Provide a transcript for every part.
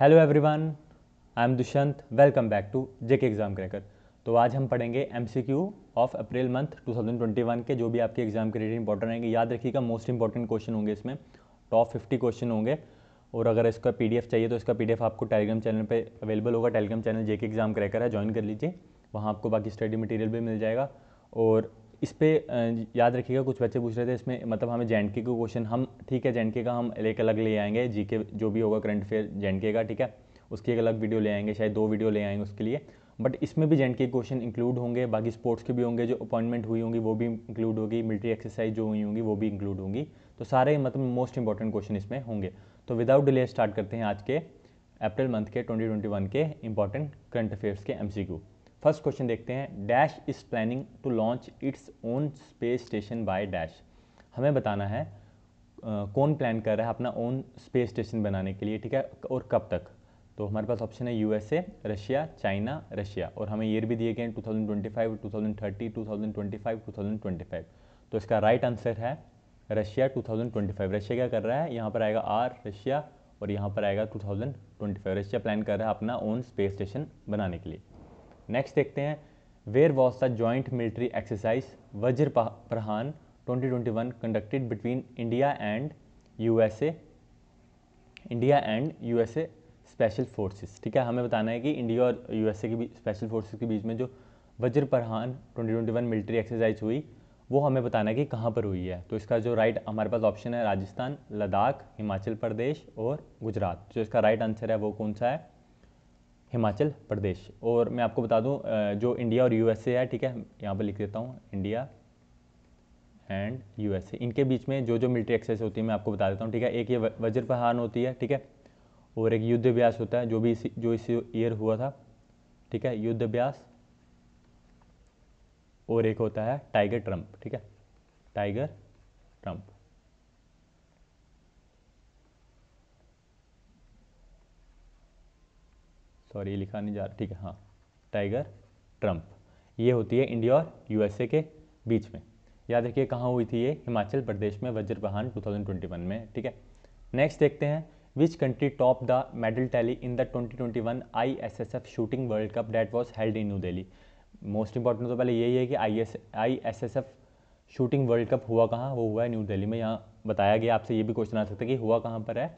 Hello everyone I am Dushyant welcome back to JK exam cracker तो आज हम पढ़ेंगे एमसीक्यू ऑफ अप्रैल मंथ 2021 के जो भी आपके एग्ज़ाम के रिलेटेड इंपॉर्टेंट रहेंगे याद रखिएगा मोस्ट इंपॉर्टेंट क्वेश्चन होंगे इसमें टॉप 50 क्वेश्चन होंगे और अगर इसका पी चाहिए तो इसका पी आपको टेलीग्राम चैनल पर अवेलेबल होगा telegram channel JK exam cracker है ज्वाइन कर लीजिए वहाँ आपको बाकी स्टडी मटीरियल भी मिल जाएगा और इस पर याद रखिएगा कुछ बच्चे पूछ रहे थे इसमें मतलब हमें जैन के क्वेश्चन हम ठीक है जैन का हम एक अलग ले आएंगे जी के जो भी होगा करंट अफेयर जैन का ठीक है उसकी एक अलग वीडियो ले आएंगे शायद दो वीडियो ले आएंगे उसके लिए बट इसमें भी जैन के क्वेश्चन इंक्लूड होंगे बाकी स्पोर्ट्स के भी होंगे जो अपॉइंटमेंट हुई होंगी वो भी इंक्लूड होगी मिलिट्री एक्सरसाइज जो हुई होंगी वो भी इंक्लूड होंगी तो सारे मतलब मोस्ट इंपॉर्टेंट क्वेश्चन इसमें होंगे तो विदाउट डिले स्टार्ट करते हैं आज के अप्रैल मंथ के 2021 के इंपॉर्टेंट करंट अफेयर्स के एमसीक्यू फर्स्ट क्वेश्चन देखते हैं dash is planning to launch its own space station by dash हमें बताना है आ, कौन प्लान कर रहा है अपना ओन स्पेस स्टेशन बनाने के लिए ठीक है और कब तक तो हमारे पास ऑप्शन है यूएसए रशिया चाइना रशिया और हमें ईयर भी दिए गए हैं 2025, 2030, 2025, 2025 तो इसका राइट right आंसर है रशिया 2025 रशिया क्या कर रहा है यहाँ पर आएगा आर रशिया और यहाँ पर आएगा 2025 रशिया प्लान कर रहा है अपना ओन स्पेस स्टेशन बनाने के लिए नेक्स्ट देखते हैं where was the joint military exercise Vajra Prahar 2021 conducted between India and USA India and USA special forces ठीक है हमें बताना है कि इंडिया और यूएसए के बीच स्पेशल फोर्सेस के बीच में जो वज्र प्रहान 2021 मिलिट्री एक्सरसाइज हुई वो हमें बताना है कि कहाँ पर हुई है तो इसका जो राइट हमारे पास ऑप्शन है राजस्थान लद्दाख हिमाचल प्रदेश और गुजरात जो इसका राइट आंसर है वो कौन सा है हिमाचल प्रदेश और मैं आपको बता दूं जो इंडिया और यूएसए है ठीक है यहाँ पर लिख देता हूँ इंडिया एंड यूएसए इनके बीच में जो जो मिलिट्री एक्सरसाइज होती है मैं आपको बता देता हूँ ठीक है एक ये वज्रपहान होती है ठीक है और एक युद्ध अभ्यास होता है जो भी इसी जो इस ईयर हुआ था ठीक है युद्ध अभ्यास और एक होता है टाइगर ट्रम्प ठीक है टाइगर ट्रम्प सॉरी लिखा नहीं जा रहा ठीक है हाँ टाइगर ट्रम्प ये होती है इंडिया और यूएसए के बीच में याद रखिए कहाँ हुई थी ये हिमाचल प्रदेश में वज्र 2021 में ठीक है नेक्स्ट देखते हैं which country top the medal tally in the 2021 F shooting world cup that was held in New Delhi most important तो पहले यही है कि I S shooting world cup हुआ कहाँ वो हुआ है न्यू दिल्ली में यहाँ बताया गया आपसे ये भी क्वेश्चन आ सकता है कि हुआ कहाँ पर है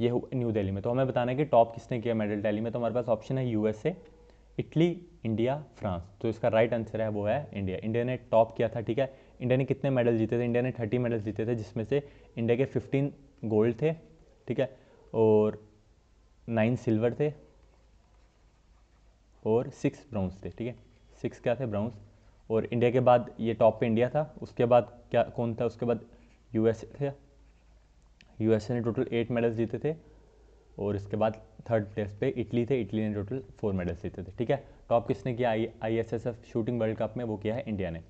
ये न्यू दिल्ली में तो हमें बताना है कि टॉप किसने किया मेडल टैली में तो हमारे पास ऑप्शन है यूएसए इटली इंडिया फ्रांस तो इसका राइट आंसर है वो है इंडिया इंडिया ने टॉप किया था ठीक है इंडिया ने कितने मेडल जीते थे इंडिया ने थर्टी मेडल जीते थे जिसमें से इंडिया के फिफ्टीन गोल्ड थे ठीक है और नाइन सिल्वर थे और सिक्स ब्राउन्स थे ठीक है सिक्स क्या थे ब्राउन्स और इंडिया के बाद ये टॉप पे इंडिया था उसके बाद क्या कौन था उसके बाद यूएसए था यू ने टोटल एट मेडल्स जीते थे और इसके बाद थर्ड प्लेस पे इटली थे इटली ने टोटल फोर मेडल्स जीते थे ठीक है टॉप तो किसने किया I I S S F shooting world cup में वो किया है इंडिया ने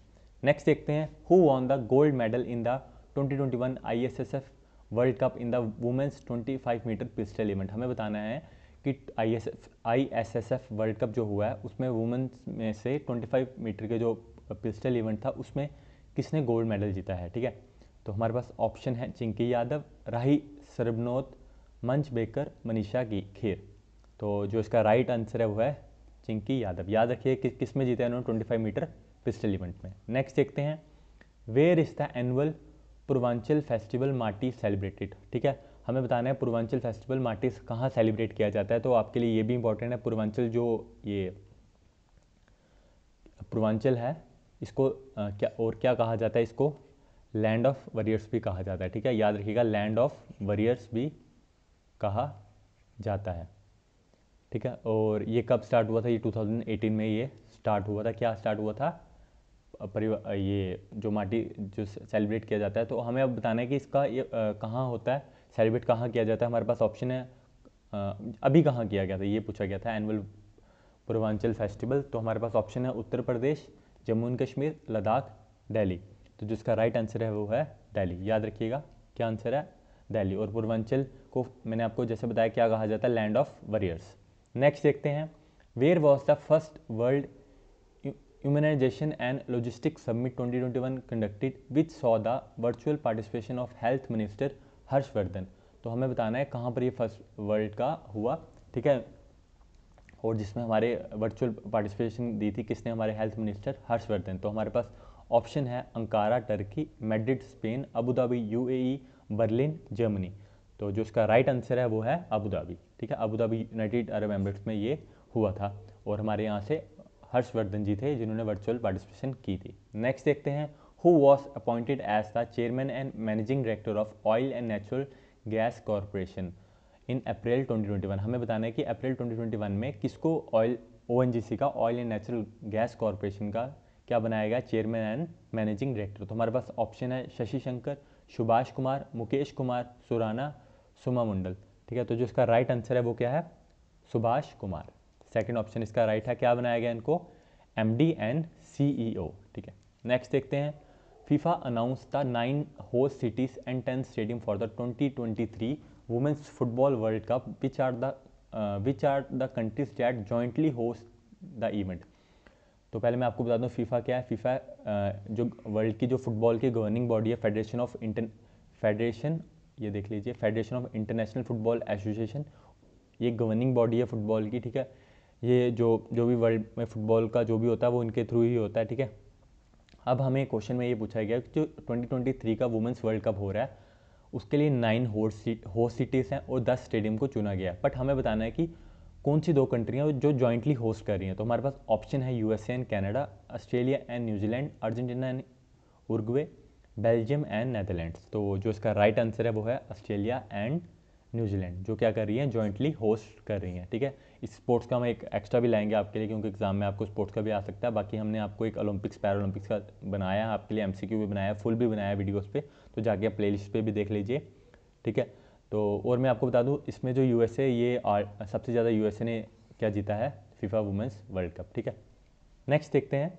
नेक्स्ट देखते हैं who won the gold medal in the 2021 twenty world cup in the women's 25 metre pistol event हमें बताना है कि एस एफ वर्ल्ड कप जो हुआ है उसमें वुमेंस में से 25 मीटर के जो पिस्टल इवेंट था उसमें किसने गोल्ड मेडल जीता है ठीक है तो हमारे पास ऑप्शन है चिंकी यादव राही सरबनोत मंच बेकर मनीषा की खीर तो जो इसका राइट आंसर है वो है चिंकी यादव याद रखिए कि किस में जीते हैं उन्होंने फाइव मीटर पिस्टल इवेंट में नेक्स्ट देखते हैं where is the annual Purvanchal festival माटी सेलिब्रेटेड ठीक है हमें बताना है पूर्वांचल फेस्टिवल माटी कहाँ सेलिब्रेट किया जाता है तो आपके लिए ये भी इंपॉर्टेंट है पूर्वांचल जो ये पूर्वांचल है इसको आ, क्या और क्या कहा जाता है इसको लैंड ऑफ वरियर्स भी कहा जाता है ठीक है याद रखिएगा लैंड ऑफ वरियर्स भी कहा जाता है ठीक है और ये कब स्टार्ट हुआ था ये 2018 में ये स्टार्ट हुआ था क्या स्टार्ट हुआ था परिवार ये जो माटी जो सेलिब्रेट किया जाता है तो हमें अब बताना है कि इसका ये कहाँ होता है सेलिब्रेट कहाँ किया जाता है हमारे पास ऑप्शन है आ, अभी कहाँ किया गया था ये पूछा गया था एनुअल पूर्वांचल फेस्टिवल तो हमारे पास ऑप्शन है उत्तर प्रदेश जम्मू एंड कश्मीर लद्दाख दिल्ली तो जो इसका राइट आंसर है वो है दिल्ली याद रखिएगा क्या आंसर है दिल्ली और पूर्वांचल को मैंने आपको जैसे बताया क्या कहा जाता है लैंड ऑफ वॉरियर्स नेक्स्ट देखते हैं where was the first world immunization and logistics twenty 2021 conducted with saw the virtual participation of health minister Harshvardhan तो हमें बताना है कहाँ पर ये फर्स्ट वर्ल्ड का हुआ ठीक है और जिसमें हमारे वर्चुअल पार्टिसिपेशन दी थी किसने हमारे हेल्थ मिनिस्टर हर्षवर्धन तो हमारे पास ऑप्शन है Ankara Turkey Madrid Spain Abu Dhabi UAE Berlin Germany तो जो इसका राइट आंसर है वो है अबूधाबी ठीक है अबूधाबी यूनाइटेड अरब एमरेट्स में ये हुआ था और हमारे यहाँ से हर्षवर्धन जी थे जिन्होंने वर्चुअल पार्टिसिपेशन की थी नेक्स्ट देखते हैं who was appointed as the chairman and managing director of oil and natural gas corporation in April 2021 हमें बताना है कि अप्रैल 2021 में किसको ऑयल ओ का oil and natural gas corporation का क्या बनाएगा चेयरमैन एंड मैनेजिंग डायरेक्टर तो हमारे पास ऑप्शन है शशि शंकर सुभाष कुमार मुकेश कुमार सुराना सुमा मंडल ठीक है तो जो इसका राइट आंसर है वो क्या है सुभाष कुमार सेकेंड ऑप्शन इसका राइट है क्या बनाया गया इनको एम डी एंड सी ठीक है नेक्स्ट देखते हैं FIFA announce the nine host cities and ten stadium for the twenty twenty three women's football world cup which are the which are the countries that jointly host the event तो पहले मैं आपको बता दूँ FIFA क्या है FIFA जो world की जो फुटबॉल की गवर्निंग बॉडी है फेडरेशन ऑफ इंटर फेडरेशन ये देख लीजिए federation of international football association ये गवर्निंग बॉडी है फुटबॉल की ठीक है ये जो जो भी वर्ल्ड में फुटबॉल का जो भी होता है वो इनके थ्रू ही होता है ठीक है अब हमें क्वेश्चन में ये पूछा गया कि जो 2023 का वुमेंस वर्ल्ड कप हो रहा है उसके लिए नाइन होस्ट होस्ट सिटीज़ हैं और दस स्टेडियम को चुना गया है बट हमें बताना है कि कौन सी दो कंट्रियाँ जो जॉइंटली होस्ट कर रही हैं तो हमारे पास ऑप्शन है USA and Canada Australia and New Zealand Argentina and Uruguay Belgium and Netherlands तो जो इसका राइट right आंसर है वो है ऑस्ट्रेलिया एंड न्यूजीलैंड जो क्या कर रही हैं जॉइंटली होस्ट कर रही हैं ठीक है इस स्पोर्ट्स का हम एक एक्स्ट्रा भी लाएंगे आपके लिए क्योंकि एग्जाम में आपको स्पोर्ट्स का भी आ सकता है बाकी हमने आपको एक ओलंपिक्स पैरालंपिक्स का बनाया आपके लिए एमसीक्यू भी बनाया फुल भी बनाया वीडियोस पे तो जाके आप प्लेलिस्ट पे भी देख लीजिए ठीक है तो और मैं आपको बता दूँ इसमें जो ए ये आर, सबसे ज़्यादा ए ने क्या जीता है फीफा वुमेंस वर्ल्ड कप ठीक है नेक्स्ट देखते हैं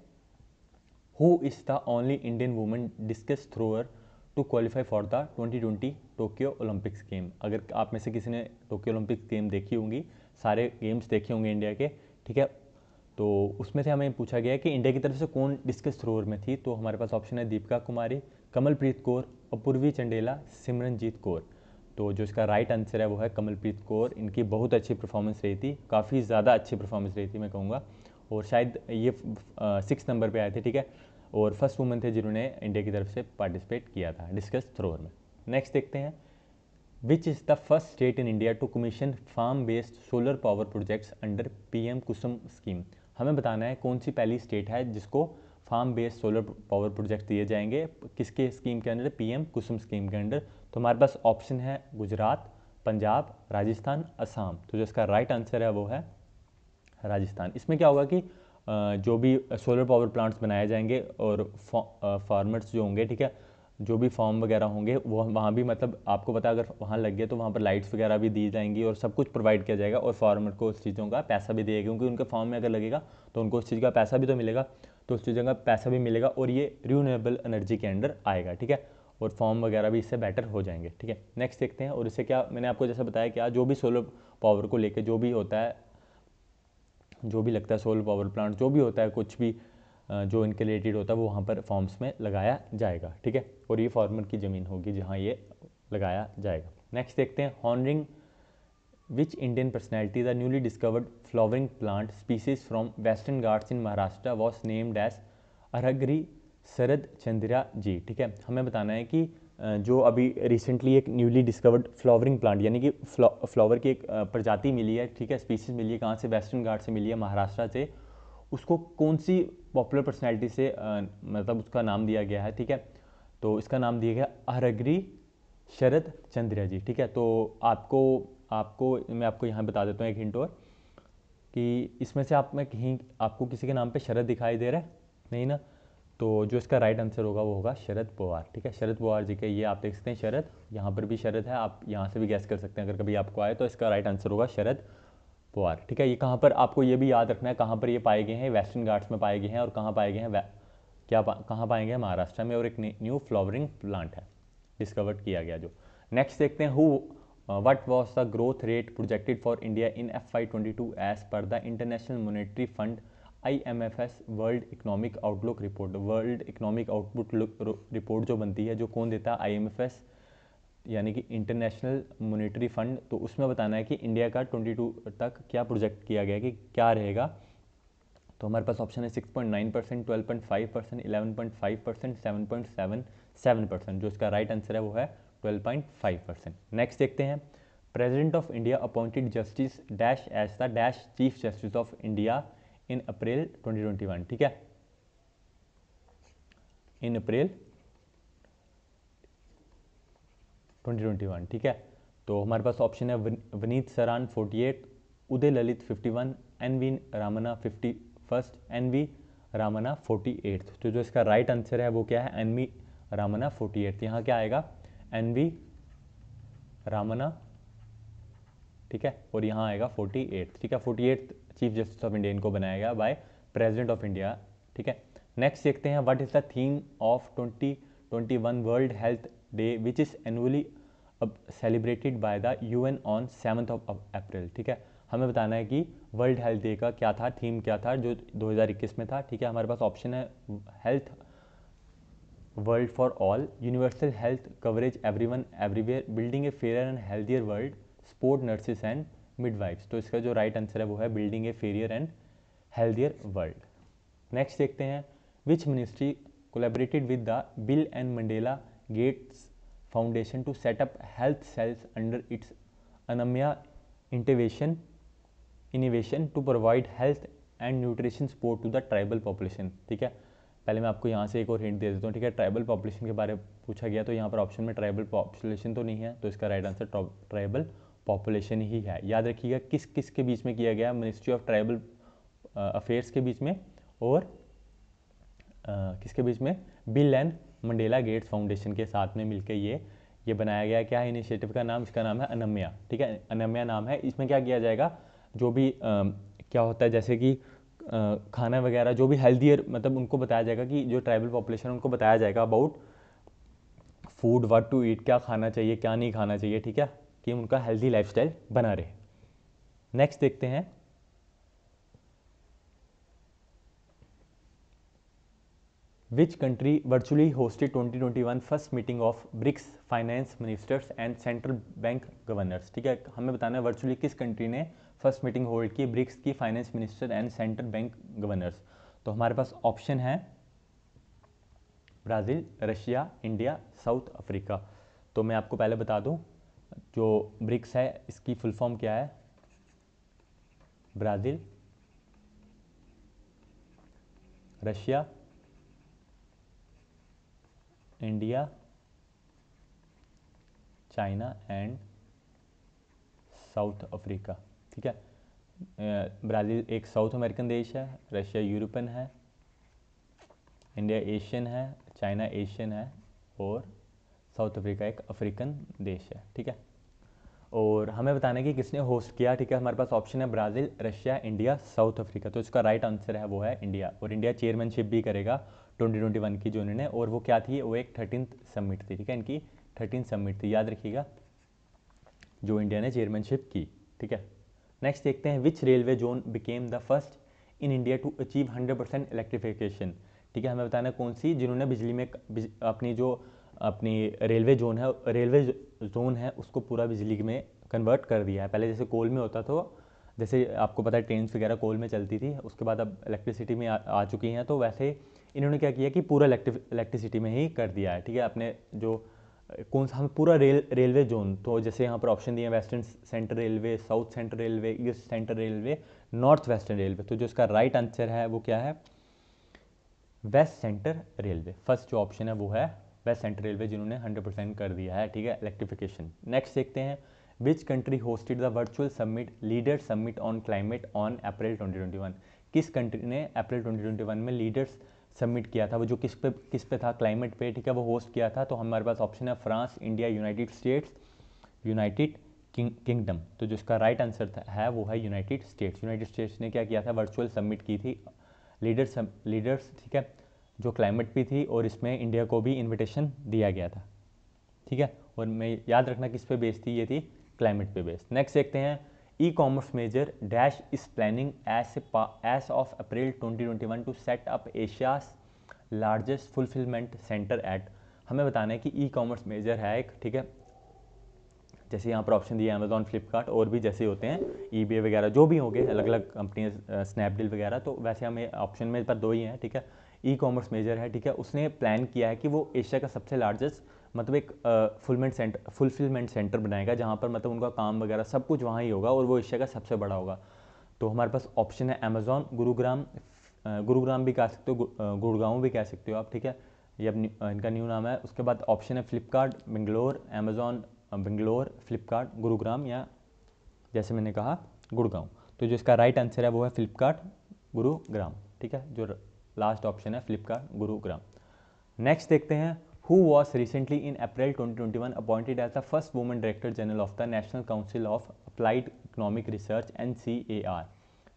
who is the only Indian women discus thrower to qualify for the 2020 Tokyo Olympics game अगर आप में से किसी ने टोक्यो ओलंपिक गेम देखी होंगी सारे गेम्स देखे होंगे इंडिया के ठीक है तो उसमें से हमें पूछा गया कि इंडिया की तरफ से कौन डिस्कस थ्रोअर में थी तो हमारे पास ऑप्शन है दीपिका कुमारी कमलप्रीत कौर अपूर्वी चंडेला सिमरनजीत कौर तो जो इसका राइट आंसर है वो है कमलप्रीत कौर इनकी बहुत अच्छी परफॉर्मेंस रही थी काफ़ी ज़्यादा अच्छी परफॉर्मेंस रही थी मैं कहूँगा और शायद ये सिक्स नंबर पे आए थे ठीक है और फर्स्ट वुमेन थे जिन्होंने इंडिया की तरफ से पार्टिसिपेट किया था डिस्कस थ्रोअर में नेक्स्ट देखते हैं which is the first state in India to commission farm based solar power projects under P Kusum scheme हमें बताना है कौन सी पहली स्टेट है जिसको farm based solar power project दिए जाएंगे किसके स्कीम के अंडर पीएम कुसुम स्कीम के अंडर तो हमारे पास ऑप्शन है गुजरात पंजाब राजस्थान असम तो जो इसका राइट आंसर है वो है राजस्थान इसमें क्या होगा कि जो भी सोलर पावर प्लांट्स बनाए जाएंगे और फार्मर्स जो होंगे ठीक है जो भी फॉर्म वगैरह होंगे वो वहाँ भी मतलब आपको पता अगर वहाँ लग गया तो वहाँ पर लाइट्स वगैरह भी दी जाएंगी और सब कुछ प्रोवाइड किया जाएगा और फार्मर को उस चीज़ों का पैसा भी दिएगा क्योंकि उनके फॉर्म में अगर लगेगा तो उनको उस चीज़ का पैसा भी तो मिलेगा तो उस चीज़ों का पैसा भी मिलेगा और ये रीनएबल एनर्जी के अंडर आएगा ठीक है और फॉर्म वगैरह भी इससे बेटर हो जाएंगे ठीक है नेक्स्ट देखते हैं और इससे क्या मैंने आपको जैसा बताया कि जो भी सोलर पावर को लेकर जो भी होता है जो भी लगता है सोलर पावर प्लांट जो भी होता है कुछ भी जो इनके रिलेटेड होता है वो वहाँ पर फॉर्म्स में लगाया जाएगा ठीक है और ये फार्मर की ज़मीन होगी जहाँ ये लगाया जाएगा नेक्स्ट देखते हैं honouring which Indian personality the newly discovered flowering plant species from western Ghats in Maharashtra was named as Argyreia Sharad Chandra ji ठीक है हमें बताना है कि जो अभी रिसेंटली एक न्यूली डिस्कवर्ड फ्लावरिंग प्लांट यानी कि फ्लावर की एक प्रजाति मिली है ठीक है स्पीसीज मिली है कहाँ से वेस्टर्न घाट से मिली है महाराष्ट्र से उसको कौन सी पॉपुलर पर्सनैलिटी से मतलब उसका नाम दिया गया है ठीक है तो इसका नाम दिया गया अहरग्री शरद चंद्रा जी ठीक है तो आपको आपको मैं आपको यहाँ बता देता हूँ एक हिंट और कि इसमें से आप में कहीं आपको किसी के नाम पे शरद दिखाई दे रहा है नहीं ना तो जो इसका राइट आंसर होगा वो होगा शरद पवार ठीक है शरद पवार जी के ये आप देख सकते हैं शरद यहाँ पर भी शरद है आप यहाँ से भी गैस कर सकते हैं अगर कभी आपको आए तो इसका राइट आंसर होगा शरद पवार ठीक है ये कहाँ पर आपको ये भी याद रखना है कहाँ पर ये पाए गए हैं वेस्टर्न घाट्स में पाए गए हैं और कहाँ पाए गए हैं क्या पा, कहाँ पाएंगे महाराष्ट्र में और एक न्यू फ्लावरिंग प्लांट है डिस्कवर्ड किया गया जो नेक्स्ट देखते हैं who what was the growth rate projected for India in F I twenty two as per the international monetary fund IMF's world economic outlook report world economic output report जो बनती है जो कौन देता है आईएमएफएस यानी कि इंटरनेशनल मोनिटरी फंड तो उसमें बताना है कि इंडिया का 22 तक क्या प्रोजेक्ट किया गया कि क्या रहेगा तो हमारे पास ऑप्शन है 6.9 percent twelve point five percent eleven point five percent seven point seven seven percent जो इसका राइट आंसर है वो है twelve point five percent next देखते हैं president of India appointed justice dash as the dash chief justice of India in April 2021 ठीक है इन April 2021 ठीक है तो हमारे पास ऑप्शन है Vineet Saran 48 Uday Lalit 51 NV Ramana fifty first NV Ramana forty तो जो इसका राइट right आंसर है वो क्या है एनवी रामना फोर्टी एट तो यहाँ क्या आएगा एनवी रामना ठीक है और यहाँ आएगा फोर्टी एट ठीक है forty eight chief justice of India इनको बनाया गया बाय प्रेजिडेंट ऑफ इंडिया ठीक है नेक्स्ट देखते हैं what is the theme of twenty twenty one world health day which is annually celebrated by the U N on seventh of April ठीक है हमें बताना है कि वर्ल्ड हेल्थ डे का क्या था थीम क्या था जो 2021 में था ठीक है हमारे पास ऑप्शन है health world for all universal health coverage every one everywhere building a fair and healthier world support nurses and midwives तो इसका जो राइट आंसर है वो है building a fairer and healthier world next देखते हैं which ministry collaborated with the bill and Mandela gates foundation to set up health cells under its Anamaya initiative इनिवेशन to provide health and nutrition support to the tribal population ठीक है पहले मैं आपको यहाँ से एक और हिंट दे देता हूँ ठीक है ट्राइबल पॉपुलेशन के बारे में पूछा गया तो यहाँ पर ऑप्शन में ट्राइबल पॉपुलेशन तो नहीं है तो इसका राइट आंसर ट्राइबल पॉपुलेशन ही है याद रखिएगा किस किस के बीच में किया गया मिनिस्ट्री ऑफ ट्राइबल अफेयर्स के बीच में और uh, किसके बीच में bill and Mandela gates foundation के साथ में मिलकर ये ये बनाया गया क्या है इनिशिएटिव का नाम इसका नाम है अनम्या ठीक है अनम्या नाम है इसमें क्या किया जाएगा जो भी आ, um, क्या होता है जैसे कि uh, खाना वगैरह जो भी हेल्दियर मतलब उनको बताया जाएगा कि जो ट्राइबल पॉपुलेशन उनको बताया जाएगा about food what to eat क्या खाना चाहिए क्या नहीं खाना चाहिए ठीक है कि उनका हेल्दी लाइफस्टाइल बना रहे नेक्स्ट देखते हैं which country virtually hosted 2021 first meeting of BRICS finance ministers and central bank governors ठीक है हमें बताना है वर्चुअली किस कंट्री ने फर्स्ट मीटिंग होल्ड की ब्रिक्स की finance minister and central bank governors तो हमारे पास ऑप्शन है Brazil Russia India South Africa तो मैं आपको पहले बता दूं जो ब्रिक्स है इसकी फुल फॉर्म क्या है Brazil Russia India China and South Africa ठीक है ब्राज़ील एक साउथ अमेरिकन देश है रशिया यूरोपियन है इंडिया एशियन है चाइना एशियन है और साउथ अफ्रीका एक अफ्रीकन देश है ठीक है और हमें बताना है कि किसने होस्ट किया ठीक है हमारे पास ऑप्शन है Brazil Russia India South Africa तो इसका राइट आंसर है वो है इंडिया और इंडिया चेयरमैनशिप भी करेगा 2021 की जो उन्होंने और वो क्या थी वो एक थर्टीन सबमिट थी ठीक है इनकी थर्टीन सबमिट थी याद रखिएगा जो इंडिया ने चेयरमैनशिप की ठीक है नेक्स्ट देखते हैं which railway zone became the first in India to achieve hundred percent electrification ठीक है हमें बताना कौन सी जिन्होंने बिजली में बिज, अपनी जो अपनी रेलवे जोन है रेलवे जोन है उसको पूरा बिजली में कन्वर्ट कर दिया है पहले जैसे कोल में होता था जैसे आपको पता है ट्रेन वगैरह कोल में चलती थी उसके बाद अब इलेक्ट्रिसिटी में आ, आ चुकी हैं तो वैसे इन्होंने क्या किया कि पूरा इलेक्ट्रिसिटी में ही कर दिया है ठीक है अपने जो कौन सा हम हाँ, पूरा रेल रेलवे जोन तो जैसे यहाँ पर ऑप्शन दिए western central railway south central railway east central railway north western railway तो जो इसका राइट आंसर है वो क्या है वेस्ट सेंटर रेलवे फर्स्ट जो ऑप्शन है वो है वेस्ट सेंट्रल रेलवे जिन्होंने हंड्रेड कर दिया है ठीक है इलेक्ट्रिफिकेशन नेक्स्ट देखते हैं which country hosted the virtual summit leader summit on climate on April 2021 किस कंट्री ने अप्रैल 2021 में लीडर्स सबमिट किया था वो जो किस पे किस पे था क्लाइमेट पे ठीक है वो होस्ट किया था तो हमारे पास ऑप्शन है France India United States United Kingdom तो जो इसका राइट right आंसर है वो है यूनाइटेड स्टेट्स यूनाइटेड स्टेट्स ने क्या किया था वर्चुअल सबमिट की थी लीडर्स लीडर्स ठीक है जो क्लाइमेट भी थी और इसमें इंडिया को भी इन्विटेशन दिया गया था ठीक है और मैं याद रखना किस पे बेस्ड थी ये थी क्लाइमेट पे बेस्ड नेक्स्ट देखते हैं e commerce major dash is planning as as of April 2021 to set up Asia largest fulfilment centre at हमें बताना है कि ई कॉमर्स मेजर है एक ठीक है जैसे यहाँ पर ऑप्शन दिया अमेजोन फ्लिपकार्ट और भी जैसे होते हैं ई वगैरह जो भी होंगे अलग अलग कंपनियाँ स्नैपडील वगैरह तो वैसे हमें ऑप्शन में पर दो ही हैं ठीक है ई कॉमर्स मेजर है ठीक है उसने प्लान किया है कि वो एशिया का सबसे लार्जेस्ट मतलब एक फुलमेंट सेंटर फुलफिलमेंट सेंटर बनाएगा जहाँ पर मतलब उनका काम वगैरह सब कुछ वहाँ ही होगा और वो एशिया का सबसे बड़ा होगा तो हमारे पास ऑप्शन है अमेजोन गुरुग्राम गुरुग्राम भी कह सकते हो गुड़गांव भी कह सकते हो आप ठीक है ये अपनी इनका न्यू नाम है उसके बाद ऑप्शन है फ्लिपकार्ट बेंगलोर अमेज़ॉन बेंगलोर फ्लिपकार्ट गुरुग्राम या जैसे मैंने कहा गुड़गांव तो जो इसका राइट आंसर है वो है फ्लिपकार्ट गुरुग्राम ठीक है जो लास्ट ऑप्शन है फ्लिपकार्ट गुरुग्राम नेक्स्ट देखते हैं who was recently in April 2021 appointed as the first woman director general of the national council of applied economic research N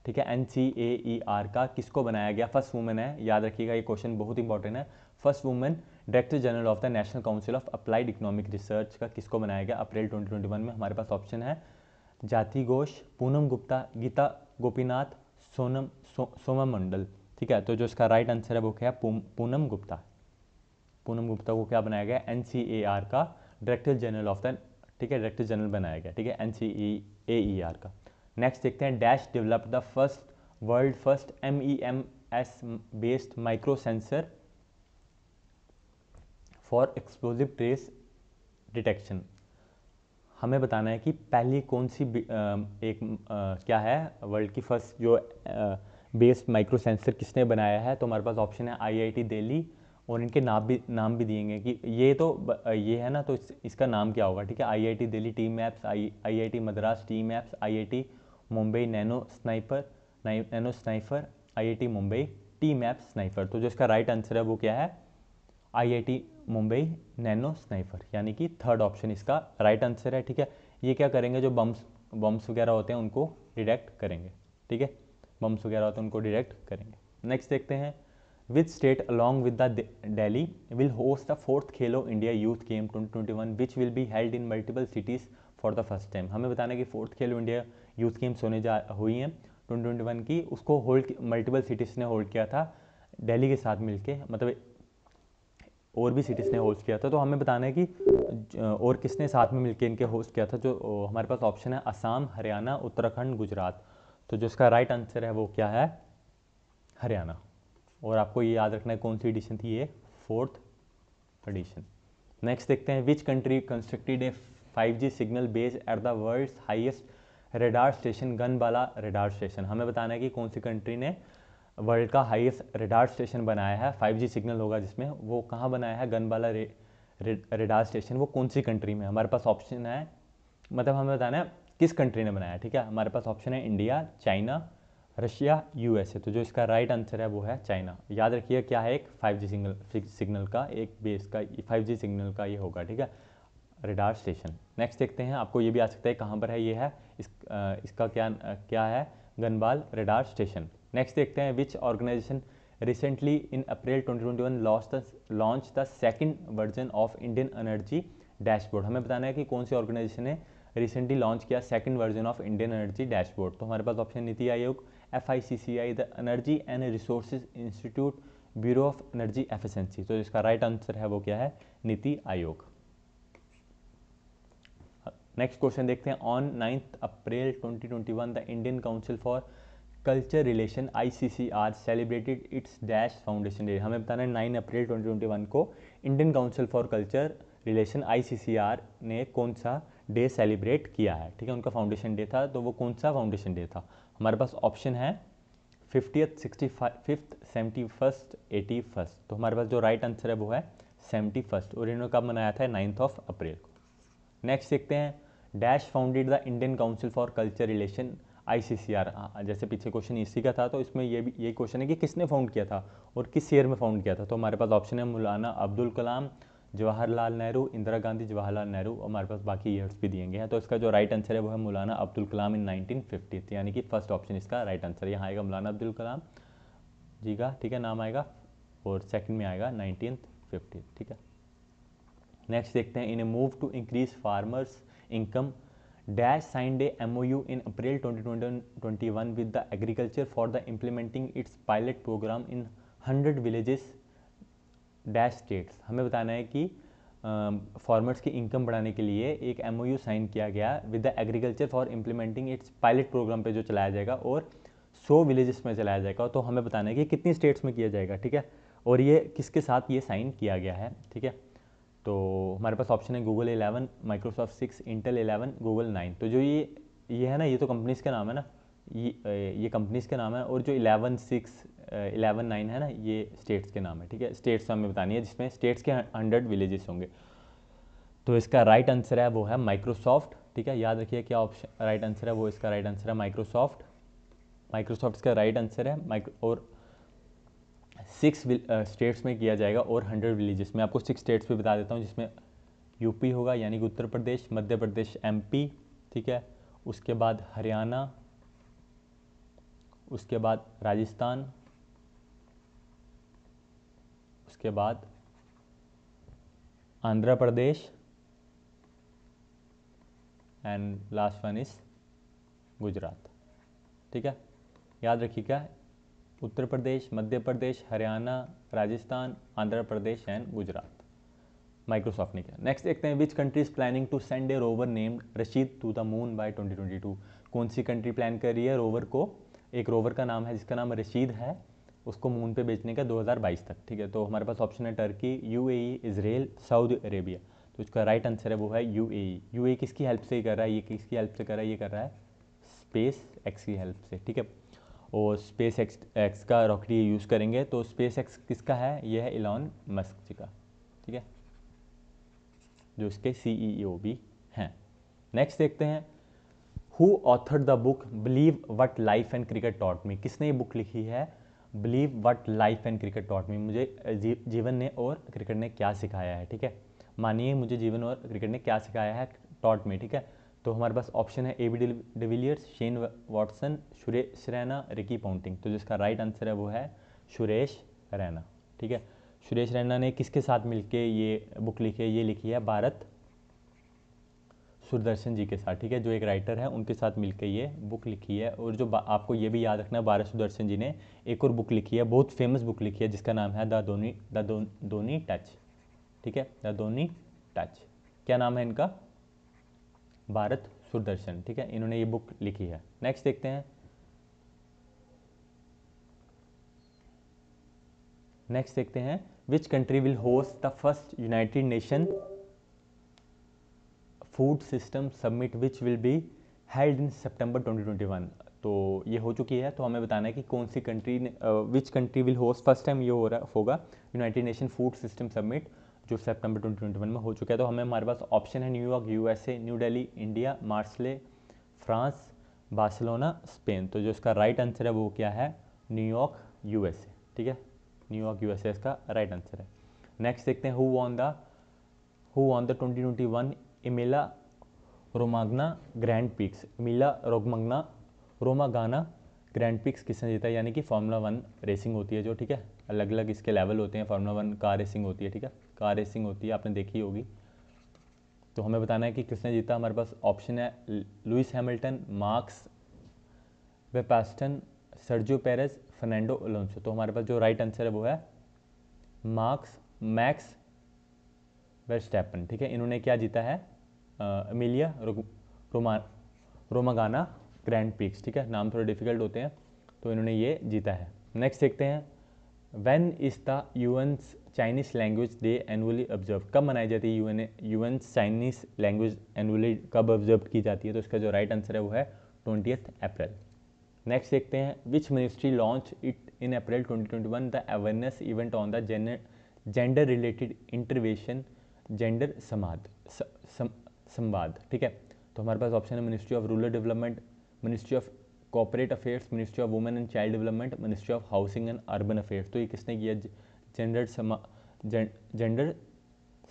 ठीक है एन e का किसको बनाया गया फर्स्ट वुमेन है याद रखिएगा ये क्वेश्चन बहुत इंपॉर्टेंट है first women director general of the national council of applied economic research का किसको बनाया गया अप्रैल 2021 में हमारे पास ऑप्शन है जाति घोष पूनम गुप्ता गीता गोपीनाथ सोनम सो, सोमा मंडल ठीक है तो जो इसका राइट आंसर है वो क्या है पूनम गुप्ता पूनम गुप्ता को क्या बनाया गया एन का डायरेक्टर जनरल ऑफ द ठीक है डायरेक्टर जनरल बनाया गया ठीक है एन सी e का नेक्स्ट देखते हैं dash develop the first world first M E M S based micro sensor for explosive trace detection हमें बताना है कि पहली कौन सी एक आ, क्या है वर्ल्ड की फर्स्ट जो आ, बेस्ड माइक्रो सेंसर किसने बनाया है तो हमारे पास ऑप्शन है आईआईटी दिल्ली और इनके नाम भी नाम भी दिएंगे कि ये तो ये है ना तो इस, इसका नाम क्या होगा ठीक है IIT Delhi team maps I IIT Madras team maps IIT Mumbai nano sniper nano sniper IIT Mumbai team map sniper तो जो इसका राइट आंसर है वो क्या है आईआईटी मुंबई नैनो स्नाइपर यानी कि थर्ड ऑप्शन इसका राइट आंसर है ठीक है ये क्या करेंगे जो बम्स बम्स वगैरह होते हैं उनको डिटेक्ट करेंगे ठीक है बम्स वगैरह होते हैं उनको डिटेक्ट करेंगे नेक्स्ट देखते हैं which state along with the Delhi will host the fourth Khelo India youth game 2021 which will be held in multiple cities for the first time हमें बताना कि fourth Khelo India youth games होने जा हुई हैं ट्वेंटी ट्वेंटी वन की उसको होल्ड मल्टीपल सिटीज़ ने होल्ड किया था डेली के साथ के मतलब और भी सिटीज़ ने होस्ट किया था तो हमें बताना है कि और किसने साथ में मिलकर इनके होस्ट किया था जो हमारे पास ऑप्शन है असम हरियाणा उत्तराखंड गुजरात तो जो इसका राइट आंसर है वो क्या है हरियाणा और आपको ये याद रखना है कौन सी एडिशन थी ये फोर्थ एडिशन नेक्स्ट देखते हैं which country constructed a 5G signal base at the world's highest radar station Gunbala radar station हमें बताना है कि कौन सी कंट्री ने वर्ल्ड का हाईएस्ट रेडार स्टेशन बनाया है 5G सिग्नल होगा जिसमें वो कहाँ बनाया है गनबाला रे, रे, रेडार स्टेशन वो कौन सी कंट्री में हमारे पास ऑप्शन है मतलब हमें बताना है किस कंट्री ने बनाया ठीक है हमारे पास ऑप्शन है इंडिया चाइना रशिया यूएसए तो जो इसका राइट right आंसर है वो है चाइना याद रखिए क्या है एक 5G सिग्नल सिग्नल का एक बेस का 5G सिग्नल का ये होगा ठीक है रेडार स्टेशन नेक्स्ट देखते हैं आपको ये भी आ सकता है कहाँ पर है ये है इस, आ, इसका क्या आ, क्या है गनबाल रेडार स्टेशन नेक्स्ट देखते हैं which organisation recently in April 2021 launch the launch the second version of Indian energy dashboard हमें बताना है कि कौन सी ऑर्गेनाइजेशन ने रिसेंटली लॉन्च किया second version of Indian energy dashboard तो हमारे पास option NITI Aayog F I C C I the energy and resources institute bureau of energy efficiency तो इसका राइट right आंसर है वो क्या है नीति आयोग नेक्स्ट क्वेश्चन देखते हैं on ninth April 2021 the Indian council for culture relation ICCR celebrated its dash foundation day हमें बताना है नाइन अप्रैल 2021 को Indian council for culture relation ICCR ने कौन सा डे सेलिब्रेट किया है ठीक है उनका फाउंडेशन डे था तो वो कौन सा फाउंडेशन डे था हमारे पास ऑप्शन है fiftieth sixty fifth seventy first eighty first तो हमारे पास जो राइट right आंसर है वो है सेवेंटी फर्स्ट और इन्होंने कब मनाया था नाइन्थ ऑफ अप्रैल को नेक्स्ट देखते हैं dash founded the Indian council for culture relation ICCR जैसे पीछे क्वेश्चन इसी का था तो इसमें ये भी ये क्वेश्चन है कि किसने फाउंड किया था और किस ईयर में फाउंड किया था तो हमारे पास ऑप्शन है मौलाना अब्दुल कलाम जवाहरलाल नेहरू इंदिरा गांधी जवाहरलाल नेहरू और हमारे पास बाकी ईयर्स भी दिए गए हैं तो इसका जो राइट आंसर है वो है Maulana Abdul Kalam in nineteen fifty यानी कि फर्स्ट ऑप्शन इसका राइट आंसर यहाँ आएगा मौलाना अब्दुल कलाम जी का ठीक है नाम आएगा और सेकेंड में आएगा नाइनटीन ठीक है नेक्स्ट देखते हैं in a move to increase farmers income dash signed a M O U in April twenty twenty one with the agriculture for the implementing its pilot programme in hundred villages dash states हमें बताना है कि farmers की income बढ़ाने के लिए एक M sign किया गया with the agriculture for implementing its pilot programme पे जो चलाया जाएगा और सो विलेजेस में चलाया जाएगा तो हमें बताना है कि कितनी स्टेट्स में किया जाएगा ठीक है और ये किसके साथ ये साइन किया गया है ठीक है तो हमारे पास ऑप्शन है Google eleven Microsoft six Intel eleven Google nine तो जो ये ये है ना ये तो कंपनीज़ का नाम है ना ये ये कंपनीज़ का नाम है और जो इलेवन सिक्स इलेवन नाइन है ना ये स्टेट्स के नाम है ठीक है स्टेट्स तो हमें बतानी है जिसमें स्टेट्स के हंड्रेड विलेजेस होंगे तो इसका राइट आंसर है वो है माइक्रोसॉफ्ट ठीक है याद रखिए क्या ऑप्शन राइट आंसर है वो इसका राइट आंसर है माइक्रोसॉफ्ट माइक्रोसॉफ्ट इसका राइट आंसर है माइक्रो और सिक्स स्टेट्स में किया जाएगा और हंड्रेड विलेजेस में आपको सिक्स स्टेट्स भी बता देता हूँ जिसमें यूपी होगा यानी कि उत्तर प्रदेश मध्य प्रदेश एमपी ठीक है उसके बाद हरियाणा उसके बाद राजस्थान उसके बाद Andhra Pradesh and last one is Gujarat ठीक है याद रखिएगा उत्तर प्रदेश मध्य प्रदेश हरियाणा राजस्थान आंध्र प्रदेश एंड गुजरात माइक्रोसॉफ्ट ने किया नेक्स्ट देखते हैं which country is planning to send a rover named Rashid to the moon by 2022 कौन सी कंट्री प्लान कर रही है रोवर को एक रोवर का नाम है जिसका नाम रशीद है उसको मून पे बेचने का 2022 तक ठीक है तो हमारे पास ऑप्शन है Turkey UAE Israel Saudi Arabia तो इसका राइट आंसर है वो है यूएई यूएई e। e किसकी हेल्प से कर रहा है ये किसकी हेल्प से कर रहा है ये कर रहा है स्पेस एक्स की हेल्प से ठीक है और स्पेस एक्स एक्स का रॉकेट ये यूज़ करेंगे तो स्पेस एक्स किसका है ये है इलॉन मस्क जी का ठीक है जो इसके सी e भी हैं नेक्स्ट देखते हैं who authored the book believe what life and cricket taught me किसने ये बुक लिखी है believe what life and cricket taught me मुझे जी, जीवन ने और क्रिकेट ने क्या सिखाया है ठीक है मानिए मुझे जीवन और क्रिकेट ने क्या सिखाया है टॉट में ठीक है तो हमारे पास ऑप्शन है A B de Villiers Shane Watson Suresh Raina Ricky Ponting तो जिसका राइट आंसर है वो है सुरेश रैना ठीक है सुरेश रैना ने किसके साथ मिलके ये बुक लिखी है ये लिखी है भारत सुदर्शन जी के साथ ठीक है जो एक राइटर है उनके साथ मिलकर ये बुक लिखी है और जो आपको ये भी याद रखना है बारह सुदर्शन जी ने एक और बुक लिखी है बहुत फेमस बुक लिखी है जिसका नाम है the Dhoni the Dhoni touch ठीक है द धोनी टच क्या नाम है इनका भारत सुदर्शन ठीक है इन्होंने ये बुक लिखी है नेक्स्ट देखते हैं नेक्स्ट देखते हैं which country will host the first united nation food system summit which will be held in September 2021 तो ये हो चुकी है तो हमें बताना है कि कौन सी country which country will host first time ये हो रहा होगा united nation food system summit जो सितंबर 2021 में हो चुका है तो हमें हमारे पास ऑप्शन है New York USA New Delhi India Marseille France Barcelona Spain तो जो इसका राइट आंसर है वो क्या है न्यूयॉर्क यूएसए ठीक है न्यूयॉर्क यूएसए इसका राइट आंसर है नेक्स्ट देखते हैं who won the who won the twenty twenty one Emilia Romagna grand prix Emilia Romagna रोमागाना grand pics किसने जीता है यानी कि फार्मूला वन रेसिंग होती है जो ठीक है अलग अलग इसके लेवल होते हैं फार्मूला वन कार रेसिंग होती है ठीक है कार रेसिंग होती है आपने देखी होगी तो हमें बताना है कि किसने जीता हमारे पास ऑप्शन है Lewis Hamilton Max Verstappen Sergio Perez Fernando Alonso तो हमारे पास जो राइट आंसर है वो है मार्क्स मैक्स वेस्टैपन ठीक है इन्होंने क्या जीता है Emilia Roma Romagna grand prix ठीक है नाम थोड़े डिफिकल्ट होते हैं तो इन्होंने ये जीता है नेक्स्ट देखते हैं when is the UN's Chinese language day annually observe कब मनाई जाती है U UN Chinese language annually कब ऑब्जर्व की जाती है तो इसका जो राइट आंसर है वो है ट्वेंटी अप्रैल नेक्स्ट देखते हैं which ministry launch it in April 2021 the awareness event on the gender related intervention gender समाध सम, संवाद ठीक है तो हमारे पास ऑप्शन है ministry of rural development ministry of corporate affairs ministry of women and child development ministry of housing and urban affairs तो ये किसने किया जेंडर समा जेंडर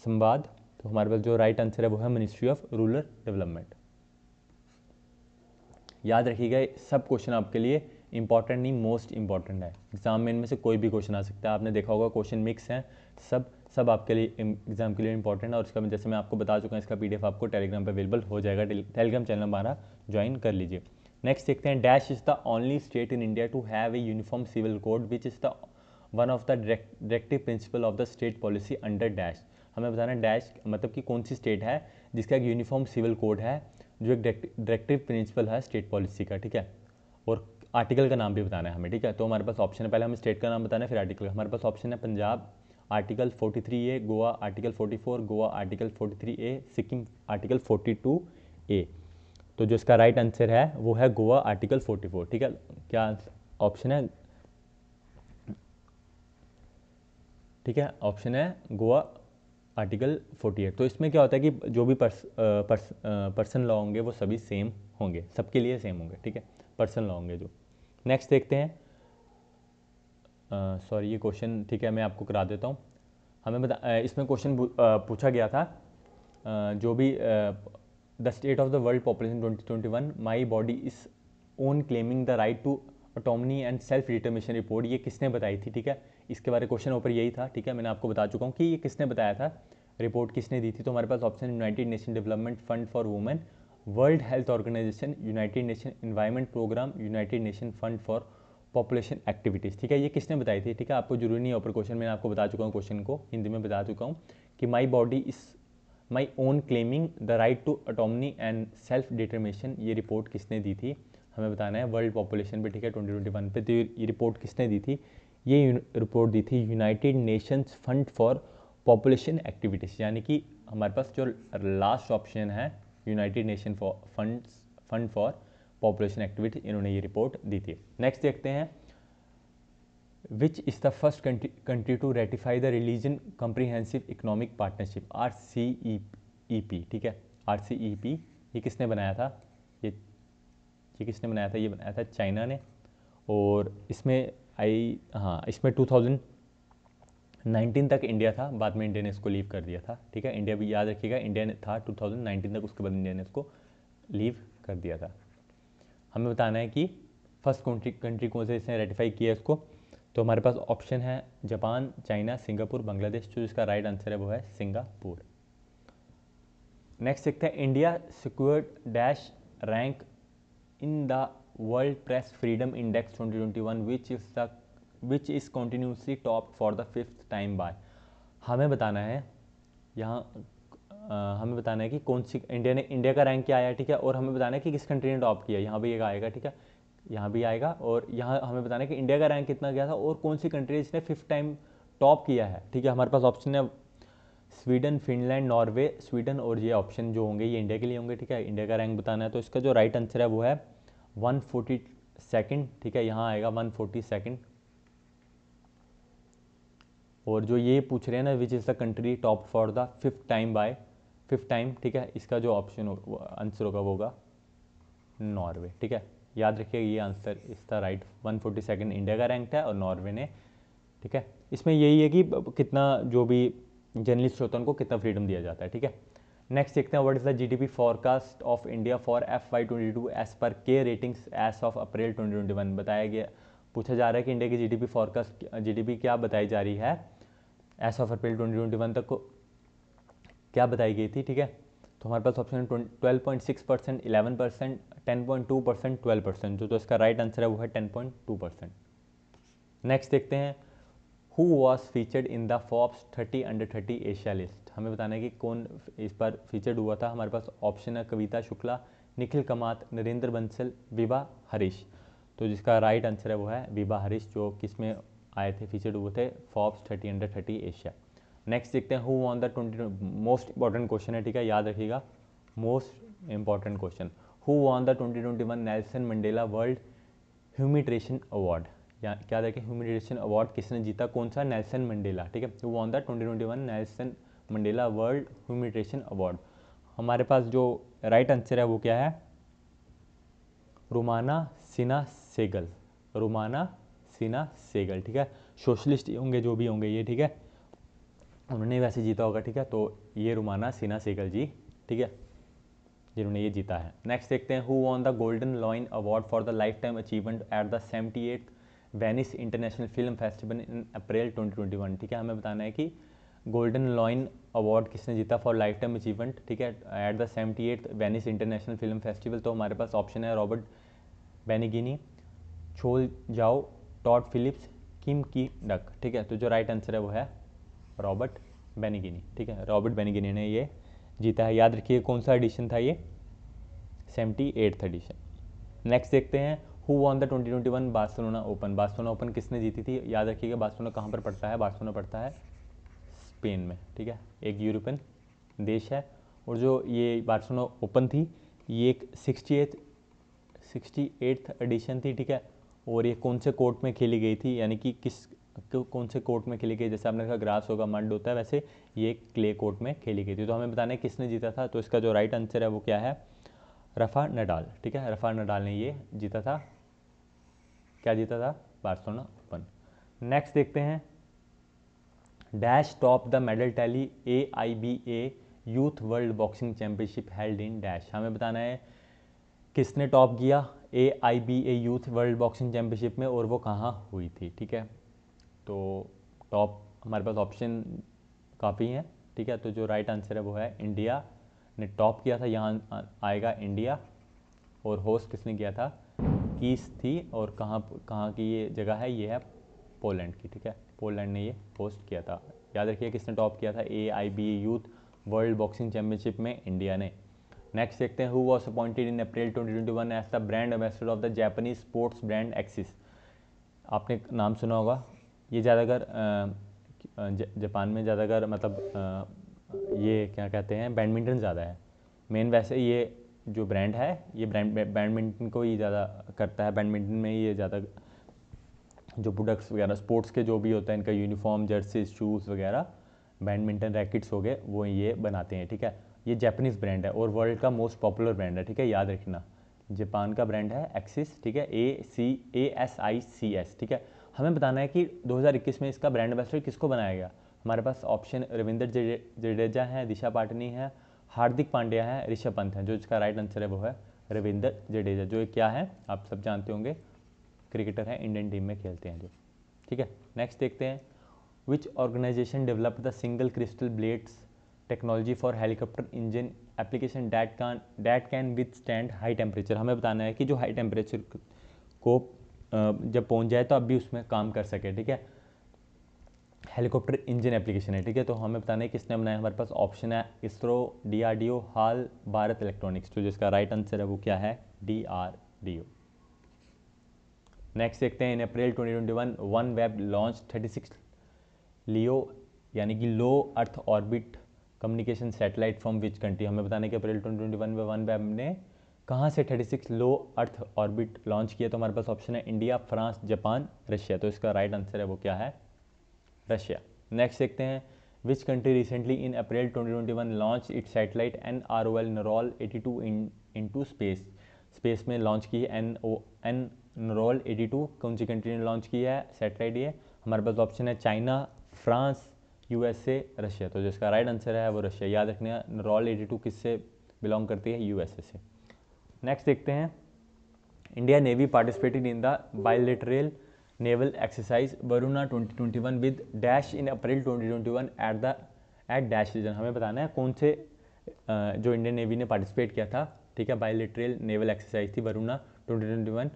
संवाद तो हमारे पास जो राइट आंसर है वो है मिनिस्ट्री ऑफ रूरल डेवलपमेंट याद रखिएगा सब क्वेश्चन आपके लिए इंपॉर्टेंट नहीं मोस्ट इंपॉर्टेंट है एग्जाम में इनमें से कोई भी क्वेश्चन आ सकता है आपने देखा होगा क्वेश्चन मिक्स हैं सब सब आपके लिए एग्ज़ाम के लिए इंपॉर्टेंट है और इसका जैसे मैं आपको बता चुका हूँ इसका पीडीएफ आपको टेलीग्राम पर अवेलेबल हो जाएगा टेलीग्राम चैनल हमारा ज्वाइन कर लीजिए नेक्स्ट देखते हैं dash is the only state in India to have a uniform civil code which is the one of the directive principle of the state policy under dash हमें बताना dash मतलब कि कौन सी स्टेट है जिसका एक यूनिफॉर्म सिविल कोड है जो एक डायरेक्टिव प्रिंसिपल है स्टेट पॉलिसी का ठीक है और आर्टिकल का नाम भी बताना है हमें ठीक है तो हमारे पास ऑप्शन है पहले हमें स्टेट का नाम बताना है फिर आर्टिकल हमारे पास ऑप्शन है Punjab article 43 A Goa article 44 Goa article 43 A Sikkim article 42 A तो जो इसका राइट आंसर है वो है गोवा आर्टिकल 44 ठीक है क्या ऑप्शन है ठीक है ऑप्शन है गोवा आर्टिकल 48 तो इसमें क्या होता है कि जो भी पर्स, पर्स, पर्सन लॉ होंगे वो सभी सेम होंगे सबके लिए सेम होंगे ठीक है पर्सन लॉ होंगे जो नेक्स्ट देखते हैं सॉरी ये क्वेश्चन ठीक है मैं आपको करा देता हूँ हमें बता इसमें क्वेश्चन पूछा गया था जो भी the state of the world population 2021 my body is own claiming the right to autonomy and self determination report ये किसने बताई थी ठीक है इसके बारे क्वेश्चन ऊपर यही था ठीक है मैंने आपको बता चुका हूँ कि ये किसने बताया था रिपोर्ट किसने दी थी तो हमारे पास option united nation development fund for women world health organisation united nation environment programme united nation fund for population activities ठीक है ये किसने बताई थी ठीक है आपको जरूरी नहीं है ऊपर क्वेश्चन मैंने आपको बता चुका हूँ क्वेश्चन को हिंदी में बता चुका हूँ कि my body is my own claiming the right to autonomy and self determination ये रिपोर्ट किसने दी थी हमें बताना है वर्ल्ड पॉपुलेशन पे ठीक है ट्वेंटी ट्वेंटी वन पर तो ये रिपोर्ट किसने दी थी ये रिपोर्ट दी थी united nations fund for population activities यानी कि हमारे पास जो लास्ट ऑप्शन है united nation for fund fund for population activity इन्होंने ये रिपोर्ट दी थी नेक्स्ट देखते हैं which is the first country to ratify the regional comprehensive economic partnership R C E P ठीक है आर सी ई पी ये किसने बनाया था ये ये किसने बनाया था ये बनाया था चाइना ने और इसमें आई हाँ इसमें 2019 तक इंडिया था बाद में इंडिया ने इसको लीव कर दिया था ठीक है इंडिया भी याद रखिएगा इंडिया ने था 2019 तक उसके बाद इंडिया ने इसको लीव कर दिया था हमें बताना है कि फर्स्ट कंट्री कंट्री कौन से इसने रेटिफाई किया इसको तो हमारे पास ऑप्शन है जापान चाइना सिंगापुर बांग्लादेश जो तो इसका राइट आंसर है वो है सिंगापुर नेक्स्ट देखते हैं India secured dash rank in the world press freedom index 2021 which is the which is continuously top for the fifth time by हमें बताना है यहाँ हमें बताना है कि कौन सी इंडिया ने इंडिया का रैंक क्या आया ठीक है और हमें बताना है कि किस कंट्री ने टॉप किया यहाँ भी एक आएगा ठीक है यहाँ भी आएगा और यहाँ हमें बताना है कि इंडिया का रैंक कितना गया था और कौन सी कंट्री इसने फिफ्थ टाइम टॉप किया है ठीक है हमारे पास ऑप्शन है स्वीडन फिनलैंड नॉर्वे स्वीडन और ये ऑप्शन जो होंगे ये इंडिया के लिए होंगे ठीक है इंडिया का रैंक बताना है तो इसका जो राइट आंसर है वो है वन फोर्टी सेकेंड ठीक है यहाँ आएगा वन फोर्टी सेकेंड और जो ये पूछ रहे हैं ना which is the country top for the fifth time by fifth time ठीक है इसका जो ऑप्शन हो आंसर होगा वो होगा नॉर्वे ठीक है याद रखिए ये आंसर इसका right one forty second India का रैंक है और नॉर्वे ने ठीक है इसमें यही है कि कितना जो भी जर्नलिस्ट होता है उनको कितना फ्रीडम दिया जाता है ठीक है नेक्स्ट देखते हैं what is the GDP forecast of India for F Y twenty two as per K ratings as of April twenty twenty one बताया गया पूछा जा रहा है कि इंडिया की जीडीपी फॉरकास्ट जीडीपी क्या बताई जा रही है as of April twenty twenty one तक को क्या बताई गई थी ठीक है तो हमारे पास option twelve point six percent eleven percent ten point two percent twelve percent जो तो इसका राइट आंसर है वो है ten point two percent next देखते हैं who was featured in the Forbes thirty under thirty Asia list हमें बताना है कि कौन इस बार फीचर्ड हुआ था हमारे पास ऑप्शन है कविता शुक्ला निखिल कमात नरेंद्र बंसल विवा हरीश तो जिसका राइट आंसर है वो है विवा हरीश जो किस में आए थे फीचर्ड हुए थे Forbes thirty under thirty Asia next देखते हैं who won the twenty most important question है ठीक है याद रखिएगा most important question who won the twenty twenty one Nelson Mandela world humanitarian award या क्या देखें ह्यूमिटेशन अवार्ड किसने जीता कौन सा नेल्सन मंडेला ठीक है who won the twenty twenty one Nelson Mandela world humanitarian award हमारे पास जो राइट आंसर है वो क्या है रोमाना सिना सेगल रोमाना सिना सेगल ठीक है सोशलिस्ट होंगे जो भी होंगे ये ठीक है उन्होंने वैसे जीता होगा ठीक है तो ये रुमाना सिन्हा सेगल जी ठीक है जिन्होंने ये जीता है नेक्स्ट देखते हैं who won the golden lion award for the lifetime achievement at the seventy eight Venice international film festival in April 2021 ठीक है हमें बताना है कि गोल्डन लॉइन अवार्ड किसने जीता फॉर लाइफ टाइम अचीवमेंट ठीक है at the seventy eight Venice international film festival तो हमारे पास ऑप्शन है रॉबर्ट बेनिगिनी छोल जाओ टॉड फिलिप्स किम की डक ठीक है तो जो राइट आंसर है वो है रॉबर्ट बेनिगिनी ठीक है रॉबर्ट बेनिगिनी ने ये जीता है याद रखिए कौन सा एडिशन था ये सेवेंटी एट्थ एडिशन नेक्स्ट देखते हैं who won the twenty twenty one Barcelona open Barcelona open किसने जीती थी याद रखिएगा बार्सोलोना कहाँ पर पड़ता है बार्सोलोना पड़ता है स्पेन में ठीक है एक यूरोपियन देश है और जो ये बार्सोलोना ओपन थी ये एक सिक्सटी एथ सिक्सटी एट्थ एडिशन थी ठीक है और ये कौन से कोर्ट में खेली गई थी यानी कि किस तो कौन से कोर्ट में खेली गई जैसे आपने कहा ग्रास होगा मंड होता है वैसे ये क्ले कोर्ट में खेली गई थी तो हमें बताना है किसने जीता था तो इसका जो राइट आंसर है वो क्या है रफ़ा नडाल ठीक है रफ़ा नडाल ने ये जीता था क्या जीता था बार्सोना ओपन नेक्स्ट देखते हैं dash top the medal tally A I B A youth world boxing championship held in dash हमें बताना है किसने टॉप किया A I B A youth world boxing championship में और वो कहाँ हुई थी ठीक है तो टॉप हमारे पास ऑप्शन काफ़ी हैं ठीक है तो जो राइट आंसर है वो है इंडिया ने टॉप किया था यहाँ आएगा इंडिया और होस्ट किसने किया था कीस थी और कहाँ कहाँ की ये जगह है ये है पोलैंड की ठीक है पोलैंड ने ये होस्ट किया था याद रखिए किसने टॉप किया था A I B youth world boxing championship में इंडिया ने नेक्स्ट देखते हैं who was appointed in April 2021 as the brand ambassador of the Japanese sports brand Asics आपने नाम सुना होगा ये ज़्यादातर जापान में ज़्यादातर मतलब ये क्या कहते हैं बैडमिंटन ज़्यादा है मेन वैसे ये जो ब्रांड है ये ब्रांड बैडमिंटन को ही ज़्यादा करता है बैडमिंटन में ये ज़्यादा जो प्रोडक्ट्स वगैरह स्पोर्ट्स के जो भी होते हैं इनका यूनिफॉर्म जर्सीज शूज़ वगैरह बैडमिंटन रैकेट्स हो गए वो ये बनाते हैं ठीक है ये जैपनीज़ ब्रांड है और वर्ल्ड का मोस्ट पॉपुलर ब्रांड है ठीक है याद रखना जापान का ब्रांड है एक्सिस ठीक है ए सी A S I C S ठीक है हमें बताना है कि 2021 में इसका ब्रांड एम्बेसडर किसको बनाया गया हमारे पास ऑप्शन रविंदर जडेजा हैं दिशा पाटनी है हार्दिक पांड्या है ऋषभ पंत हैं जो इसका राइट आंसर है वो है रविंदर जडेजा जो क्या है आप सब जानते होंगे क्रिकेटर हैं इंडियन टीम में खेलते हैं जो ठीक है नेक्स्ट देखते हैं which organisation develop the single crystal blades technology for helicopter engine application that can that can withstand high temperature हमें बताना है कि जो हाई टेम्परेचर को जब पहुंच जाए तो आप भी उसमें काम कर सके ठीक है हेलीकॉप्टर इंजन एप्लीकेशन है ठीक है तो हमें बताना है किसने बनाया हमारे पास ऑप्शन है इसरो डी हाल भारत इलेक्ट्रॉनिक्स तो जिसका राइट आंसर है वो क्या है डी नेक्स्ट देखते हैं in April 2021 one web launch six LEO यानी कि low earth orbit communication satellite from which country हमें बताने के अप्रैल 2021 में वन वेब ने कहाँ से 36 लो अर्थ ऑर्बिट लॉन्च किया तो हमारे पास ऑप्शन है इंडिया फ्रांस जापान रशिया तो इसका राइट आंसर है वो क्या है रशिया नेक्स्ट देखते हैं which country recently in April 2021 launch it satellite N R O L NROL eighty two into space space में लॉन्च की है N O N NROL eighty two कौन सी कंट्री ने लॉन्च की है सैटेलाइट ये हमारे पास ऑप्शन है China France U S A Russia तो जिसका राइट आंसर है वो रशिया याद रखना नरोल एटी टू किससे बिलोंग करती है यू एस ए से नेक्स्ट देखते हैं India navy participated in the bilateral naval exercise Varuna 2021 with dash in April 2021 at the at dash region हमें बताना है कौन से जो इंडियन नेवी ने पार्टिसिपेट किया था ठीक है बायोलिटरल नेवल एक्सरसाइज थी वरुणा 2021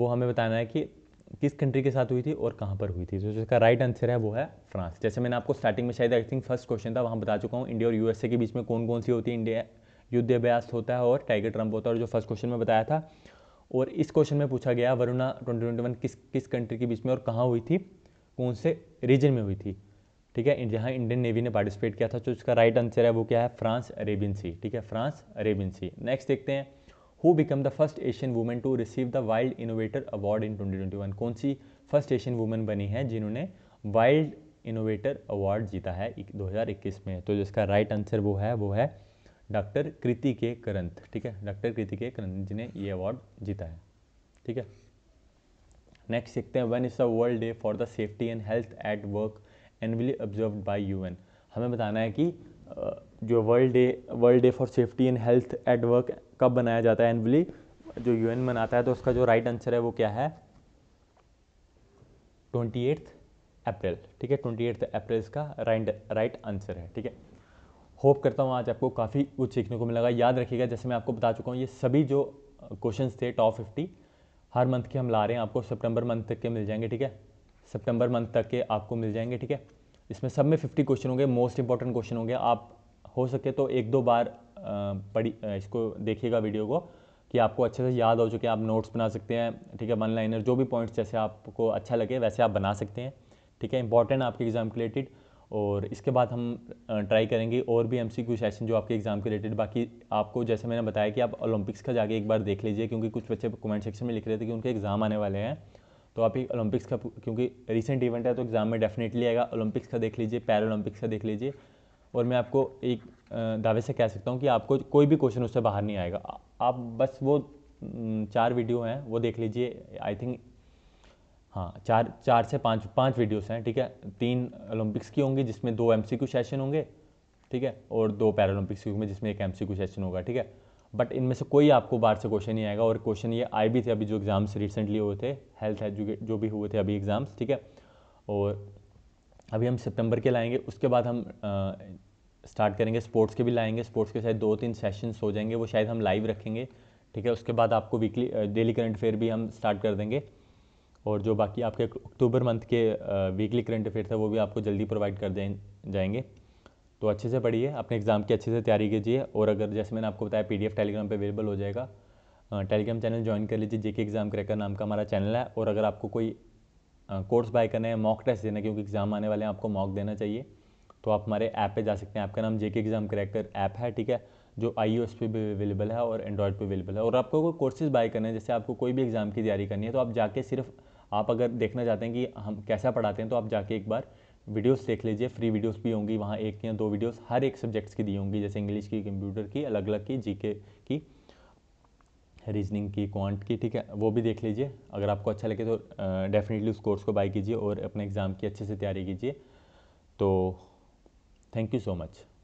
वो हमें बताना है कि किस कंट्री के साथ हुई थी और कहाँ पर हुई थी तो जिसका राइट आंसर है वो है फ्रांस जैसे मैंने आपको स्टार्टिंग में शायद आई थिंक फर्स्ट क्वेश्चन था वहाँ बता चुका हूँ इंडिया और यूएसए के बीच में कौन कौन सी होती है इंडिया युद्धाभ्यास होता है और टाइगर ट्रम्प होता है और जो फर्स्ट क्वेश्चन में बताया था और इस क्वेश्चन में पूछा गया वरुणा ट्वेंटी ट्वेंटी वन किस किस कंट्री के बीच में और कहाँ हुई थी कौन से रीजन में हुई थी ठीक है जहाँ इंडियन नेवी ने पार्टिसिपेट किया था तो इसका राइट आंसर है वो क्या है फ्रांस अरेबियन सी ठीक है फ्रांस अरेबियन सी नेक्स्ट देखते हैं who become the first Asian women to receive the wild innovator award in 2021 कौन सी फर्स्ट एशियन वुमेन बनी है जिन्होंने वाइल्ड इनोवेटर अवार्ड जीता है 2021 में तो जिसका राइट आंसर वो है वो है डॉक्टर कृति के करंत ठीक है डॉक्टर कृति के करंत जिन्हें ये अवार्ड जीता है ठीक है नेक्स्ट सीखते हैं when is the world day for the safety and health at work annually observe by UN हमें बताना है कि जो world day world day for safety and health at work कब बनाया जाता है एनुअली जो यू मनाता है तो उसका जो राइट आंसर है वो क्या है ट्वेंटी एट्थ अप्रैल ठीक है ट्वेंटी एट्थ अप्रैल इसका राइट राइट आंसर है ठीक है होप करता हूँ आज आपको काफ़ी कुछ सीखने को मिलेगा याद रखिएगा जैसे मैं आपको बता चुका हूँ ये सभी जो क्वेश्चन थे टॉप फिफ्टी हर मंथ के हम ला रहे हैं आपको सितंबर मंथ तक के मिल जाएंगे ठीक है सितंबर मंथ तक के आपको मिल जाएंगे ठीक है इसमें सब में फिफ्टी क्वेश्चन होंगे मोस्ट इंपॉर्टेंट क्वेश्चन होंगे आप हो सके तो एक दो बार पढ़ी इसको देखिएगा वीडियो को कि आपको अच्छे से याद हो चुके आप नोट्स बना सकते हैं ठीक है वन लाइनर जो भी पॉइंट्स जैसे आपको अच्छा लगे वैसे आप बना सकते हैं ठीक है इंपॉर्टेंट आपके एग्ज़ाम के रिलेटेड और इसके बाद हम ट्राई करेंगे और भी एमसीक्यू सेशन जो आपके एग्ज़ाम के रिलेटेड बाकी आपको जैसे मैंने बताया कि आप ओलंपिक्स का जाके एक बार देख लीजिए क्योंकि कुछ बच्चे कमेंट सेक्शन में लिख रहे थे कि उनके एग्ज़ाम आने वाले हैं तो आप एक ओलंपिक्स का क्योंकि रिसेंट इवेंट है तो एग्ज़ाम में डेफिनेटली आएगा ओलंपिक्स का देख लीजिए पैरालंपिक्स का देख लीजिए और मैं आपको एक दावे से कह सकता हूँ कि आपको कोई भी क्वेश्चन उससे बाहर नहीं आएगा आप बस वो चार वीडियो हैं वो देख लीजिए आई थिंक हाँ चार चार से पाँच पाँच वीडियोस हैं ठीक है तीन ओलंपिक्स की होंगी जिसमें दो एम सेशन होंगे ठीक है और दो पैरालंपिक्स की होंगी जिसमें एक एम सेशन होगा ठीक है बट इनमें से कोई आपको बाहर से क्वेश्चन नहीं आएगा और क्वेश्चन ये आए भी थे अभी जो एग्ज़ाम्स रिसेंटली हुए थे हेल्थ एजुकेट जो भी हुए थे अभी एग्ज़ाम्स ठीक है और अभी हम सितंबर के लाएंगे उसके बाद हम आ, स्टार्ट करेंगे स्पोर्ट्स के भी लाएंगे स्पोर्ट्स के शायद दो तीन सेशंस हो जाएंगे वो शायद हम लाइव रखेंगे ठीक है उसके बाद आपको वीकली डेली करंट अफेयर भी हम स्टार्ट कर देंगे और जो बाकी आपके अक्टूबर मंथ के वीकली करंट अफेयर्स है वो भी आपको जल्दी प्रोवाइड कर दें जाएंगे तो अच्छे से पढ़िए अपने एग्ज़ाम की अच्छे से तैयारी कीजिए और अगर जैसे मैंने आपको बताया पीडीएफ टेलीग्राम पे अवेलेबल हो जाएगा टेलीग्राम चैनल ज्वाइन कर लीजिए जेके एग्ज़ाम क्रैकर नाम का हमारा चैनल है और अगर आपको कोई कोर्स बाय करना है मॉक टेस्ट देना क्योंकि एग्ज़ाम आने वाले हैं आपको मॉक देना चाहिए तो आप हमारे ऐप पे जा सकते हैं आपका नाम जेके एग्ज़ाम क्रैकर ऐप है ठीक है जो आई पे भी अवेलेबल है और एंड्रॉयड पर अवेलेबल है और आपको कोई कोर्सेज बाय करना है जैसे आपको कोई भी एग्ज़ाम की तैयारी करनी है तो आप जाके सिर्फ आप अगर देखना चाहते हैं कि हम कैसा पढ़ाते हैं तो आप जाके एक बार वीडियोस देख लीजिए फ्री वीडियोस भी होंगी वहाँ एक या दो वीडियोस हर एक सब्जेक्ट्स की दी होंगी जैसे इंग्लिश की कंप्यूटर की अलग अलग की जीके की रीजनिंग की क्वांट की ठीक है वो भी देख लीजिए अगर आपको अच्छा लगे तो डेफिनेटली उस कोर्स को बाई कीजिए और अपने एग्ज़ाम की अच्छे से तैयारी कीजिए तो थैंक यू सो मच